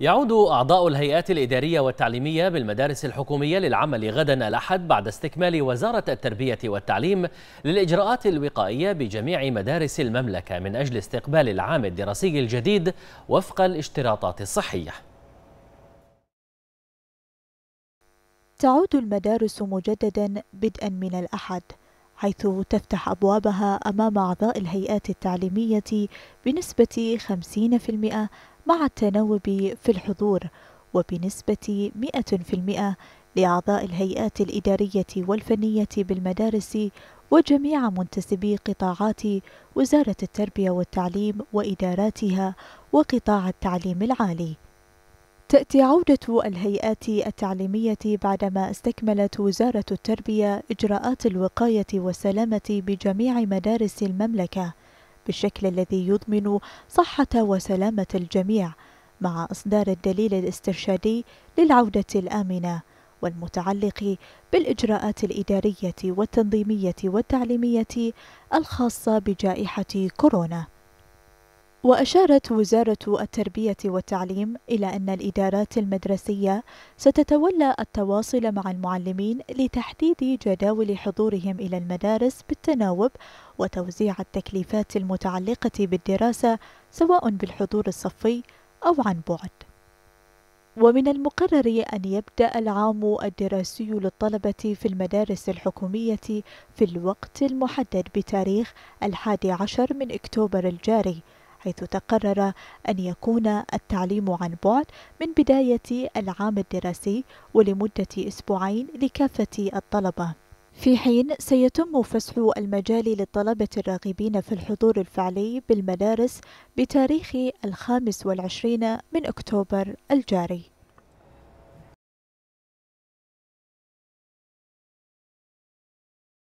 يعود أعضاء الهيئات الإدارية والتعليمية بالمدارس الحكومية للعمل غدا الأحد بعد استكمال وزارة التربية والتعليم للإجراءات الوقائية بجميع مدارس المملكة من أجل استقبال العام الدراسي الجديد وفق الاشتراطات الصحية تعود المدارس مجددا بدءا من الأحد حيث تفتح أبوابها أمام أعضاء الهيئات التعليمية بنسبة 50% مع التناوب في الحضور وبنسبة 100% لأعضاء الهيئات الإدارية والفنية بالمدارس وجميع منتسبي قطاعات وزارة التربية والتعليم وإداراتها وقطاع التعليم العالي. تأتي عودة الهيئات التعليمية بعدما استكملت وزارة التربية إجراءات الوقاية والسلامة بجميع مدارس المملكة بالشكل الذي يضمن صحة وسلامة الجميع مع إصدار الدليل الاسترشادي للعودة الآمنة والمتعلق بالإجراءات الإدارية والتنظيمية والتعليمية الخاصة بجائحة كورونا وأشارت وزارة التربية والتعليم إلى أن الإدارات المدرسية ستتولى التواصل مع المعلمين لتحديد جداول حضورهم إلى المدارس بالتناوب وتوزيع التكليفات المتعلقة بالدراسة سواء بالحضور الصفي أو عن بعد. ومن المقرر أن يبدأ العام الدراسي للطلبة في المدارس الحكومية في الوقت المحدد بتاريخ الحادي عشر من أكتوبر الجاري حيث تقرر أن يكون التعليم عن بعد من بداية العام الدراسي ولمدة أسبوعين لكافة الطلبة في حين سيتم فسح المجال للطلبة الراغبين في الحضور الفعلي بالمدارس بتاريخ الخامس والعشرين من أكتوبر الجاري